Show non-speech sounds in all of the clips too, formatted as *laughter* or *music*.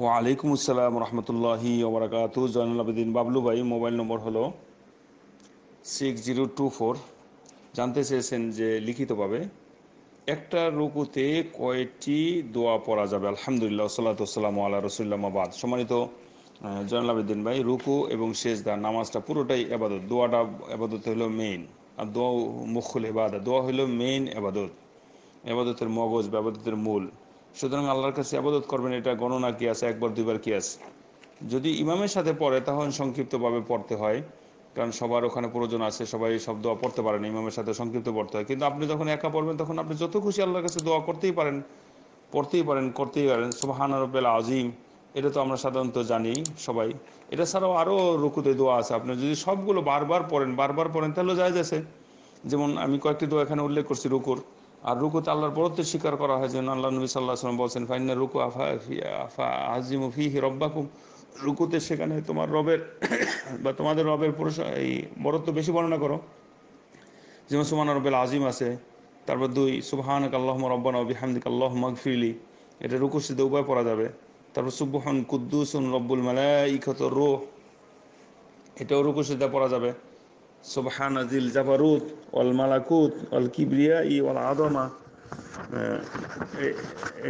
ওয়ালাইকুম আসসালাম রহমতুল্লাহি ওবরাকাত জয়নুল আবেদিন বাবলু ভাই মোবাইল নম্বর হলো সিক্স জিরো টু ফোর জানতে চেয়েছেন যে লিখিতভাবে একটা রুকুতে কয়টি দোয়া পড়া যাবে আলহামদুলিল্লাহ সাল্লাতাম আল্লাহ রসুল্লাহাবাদ সম্মানিত জয়নুল আবেদিন ভাই রুকু এবং সেজদা নামাজটা পুরোটাই আবাদত দোয়াটা আবাদত হলো মেইন আর দোয়া মুখুল এবাদত দোয়া হলো মেইন আবাদত আবাদতের মগজ আবাদতের মূল সুতরাং আল্লাহর কাছে আবাদত করবেন এটা গণনা কি আছে একবার দুইবার কি আছে যদি ইমামের সাথে পড়ে তখন সংক্ষিপ্তভাবে পড়তে হয় কারণ সবার ওখানে প্রয়োজন আছে সবাই সব দোয়া পড়তে পারেন ইমামের সাথে সংক্ষিপ্ত পড়তে হয় কিন্তু আপনি যখন একা পড়বেন তখন আপনি যত খুশি আল্লাহর কাছে দোয়া করতেই পারেন পড়তেই পারেন করতেই পারেন সোহান রবেল আজিম এটা তো আমরা সাধারণত জানি সবাই এটা ছাড়াও আরও রুকুতে দোয়া আছে আপনি যদি সবগুলো বারবার পড়েন বারবার পড়েন তাহলে যায় যাচ্ছে যেমন আমি কয়েকটি দোয়া এখানে উল্লেখ করছি রুকুর আর রুকুতে আল্লাহর বরত্ব স্বীকার করা হয় যেন আল্লাহ নবী সাল্লাহ সাল্লাম বলছেন ফাইনাল রুকু আফা আফা আজিম ফি রব্বাকুম রুকুতে সেখানে তোমার রবের *coughs* বা তোমাদের রবের পুরুষ এই বরত্ব বেশি বর্ণনা করো যেমন সুমান রবেল আজিম আছে তারপর দুই সুবহান আল্লাহম রব্বান বিহামদিক আল্লাহ মগফিলি এটা রুকু সিদ্ধ উপায় পড়া যাবে তারপর সুবহান কুদ্দুসুন রব্বুল মালাইকত রোহ এটাও রুকু সিদ্ধা পড়া যাবে জাবারুত অল মালাকুত অল কিবরিয়া ই অল আদমা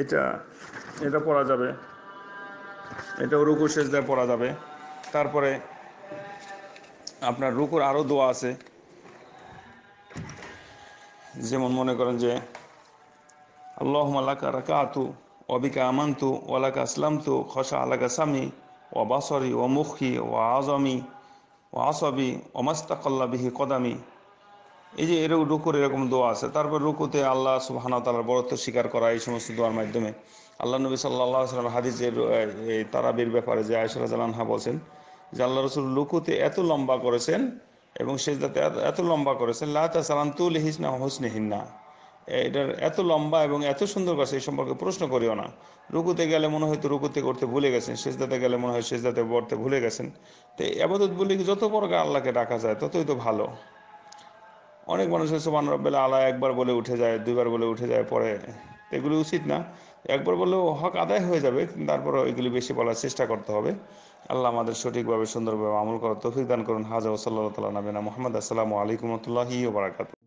এটা এটা পড়া যাবে এটা রুকু পড়া যাবে তারপরে আপনার রুকুর আরও দোয়া আছে যেমন মনে করেন যে আল্লাহ মালাকা রাকাতু অবিকা আমান্তু ওলাকা আসলামতু খসা আলাকা সামি ও বাসরি ও মুখী ও আজমি ও আসবি অমাস্তাকল্লা বিহি কদামি এই যে এর রুকুর এরকম দোয়া আছে তারপর রুকুতে আল্লাহ সুহানা তালার বরত্ব স্বীকার করা এই সমস্ত দোয়ার মাধ্যমে আল্লাহ নবী সাল্লাহ সাল্লাম হাদিজের তারাবির ব্যাপারে যে আয়সা জালানহা বলছেন যে আল্লাহ রসুল রুকুতে এত লম্বা করেছেন এবং সেজদাতে এত লম্বা করেছেন লাতা সালান্তুল হিসনা হোসনে হিন্না এটার এত লম্বা এবং এত সুন্দর কাছে এই সম্পর্কে প্রশ্ন করিও না রুকুতে গেলে মনে হয় তো রুকুতে করতে ভুলে গেছেন সেজদাতে গেলে মনে হয় সেজদাতে পড়তে ভুলে গেছেন তো আবাদত বলি যত প্রকার আল্লাহকে ডাকা যায় ততই তো ভালো অনেক মানুষ মান রব্বেলে আল্লাহ একবার বলে উঠে যায় দুইবার বলে উঠে যায় পরে এগুলি উচিত না একবার বললেও হক আদায় হয়ে যাবে তারপর এগুলি বেশি বলার চেষ্টা করতে হবে আল্লাহ আমাদের সঠিকভাবে সুন্দরভাবে আমল করার তফিক দান করুন হাজা ওসাল্লাহ তালা নাবিনা মোহাম্মদ আসসালামু আলাইকুম রহমতুল্লাহি বারাকাত